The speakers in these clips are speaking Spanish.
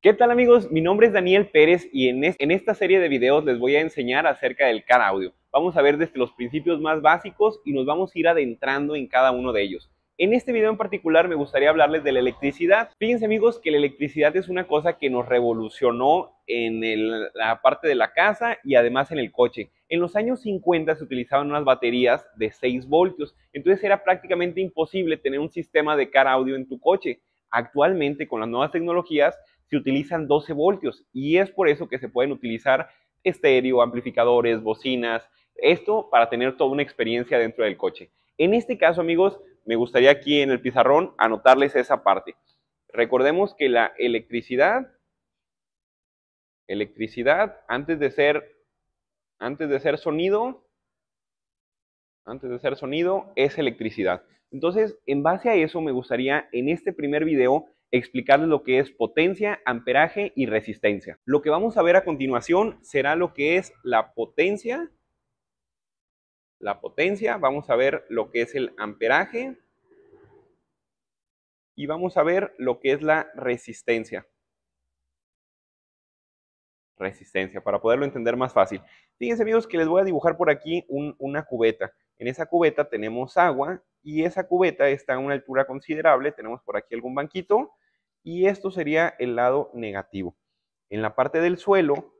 ¿Qué tal amigos? Mi nombre es Daniel Pérez y en, esta serie de videos les voy a enseñar acerca del CAR audio. Vamos a ver desde los principios más básicos y nos vamos a ir adentrando en cada uno de ellos. En este video en particular me gustaría hablarles de la electricidad. Fíjense amigos que la electricidad es una cosa que nos revolucionó en la parte de la casa y además en el coche. En los años 50 se utilizaban unas baterías de 6 voltios, entonces era prácticamente imposible tener un sistema de car audio en tu coche. Actualmente con las nuevas tecnologías se utilizan 12 voltios y es por eso que se pueden utilizar estéreo, amplificadores, bocinas, esto para tener toda una experiencia dentro del coche. En este caso, amigos, me gustaría aquí en el pizarrón anotarles esa parte. Recordemos que la electricidad, electricidad, antes de ser, antes de ser sonido, antes de ser sonido, es electricidad. Entonces, en base a eso, me gustaría en este primer video explicarles lo que es potencia, amperaje y resistencia. Lo que vamos a ver a continuación será lo que es la potencia, la potencia, vamos a ver lo que es el amperaje y vamos a ver lo que es la resistencia. Resistencia, para poderlo entender más fácil. Fíjense amigos que les voy a dibujar por aquí una cubeta. En esa cubeta tenemos agua y esa cubeta está a una altura considerable. Tenemos por aquí algún banquito y esto sería el lado negativo. En la parte del suelo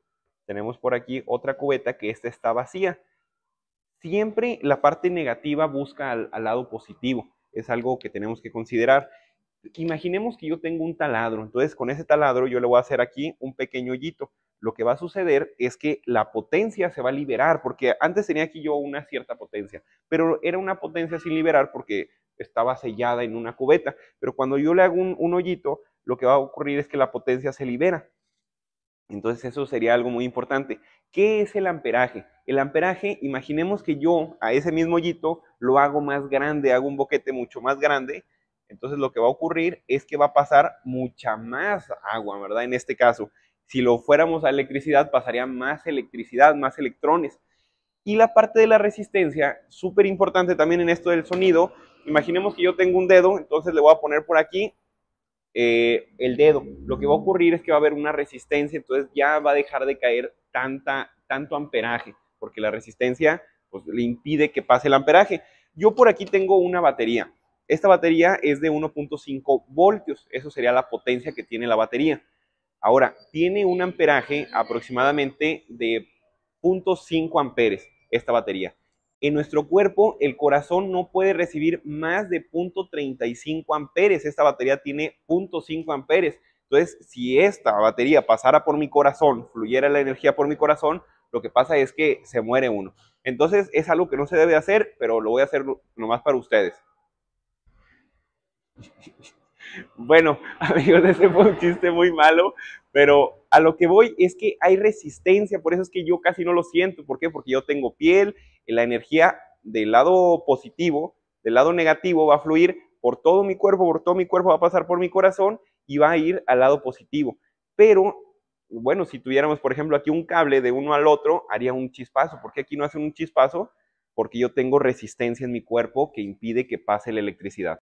tenemos por aquí otra cubeta que esta está vacía. Siempre la parte negativa busca al, lado positivo. Es algo que tenemos que considerar. Imaginemos que yo tengo un taladro. Entonces con ese taladro yo le voy a hacer aquí un pequeño hoyito lo que va a suceder es que la potencia se va a liberar, porque antes tenía aquí yo una cierta potencia, pero era una potencia sin liberar porque estaba sellada en una cubeta. Pero cuando yo le hago un, un hoyito, lo que va a ocurrir es que la potencia se libera. Entonces eso sería algo muy importante. ¿Qué es el amperaje? El amperaje, imaginemos que yo a ese mismo hoyito lo hago más grande, hago un boquete mucho más grande. Entonces lo que va a ocurrir es que va a pasar mucha más agua, ¿verdad? En este caso, si lo fuéramos a electricidad, pasaría más electricidad, más electrones. Y la parte de la resistencia, súper importante también en esto del sonido. Imaginemos que yo tengo un dedo, entonces le voy a poner por aquí eh, el dedo. Lo que va a ocurrir es que va a haber una resistencia, entonces ya va a dejar de caer tanta, tanto amperaje, porque la resistencia pues, le impide que pase el amperaje. Yo por aquí tengo una batería. Esta batería es de 1.5 voltios, eso sería la potencia que tiene la batería. Ahora, tiene un amperaje aproximadamente de 0.5 amperes esta batería. En nuestro cuerpo, el corazón no puede recibir más de 0.35 amperes. Esta batería tiene 0.5 amperes. Entonces, si esta batería pasara por mi corazón, fluyera la energía por mi corazón, lo que pasa es que se muere uno. Entonces, es algo que no se debe hacer, pero lo voy a hacer nomás para ustedes. Bueno, amigos, ese fue un chiste muy malo, pero a lo que voy es que hay resistencia, por eso es que yo casi no lo siento. ¿Por qué? Porque yo tengo piel, eh, la energía del lado positivo, del lado negativo va a fluir por todo mi cuerpo, por todo mi cuerpo va a pasar por mi corazón y va a ir al lado positivo. Pero, bueno, si tuviéramos, por ejemplo, aquí un cable de uno al otro, haría un chispazo. ¿Por qué aquí no hace un chispazo? Porque yo tengo resistencia en mi cuerpo que impide que pase la electricidad.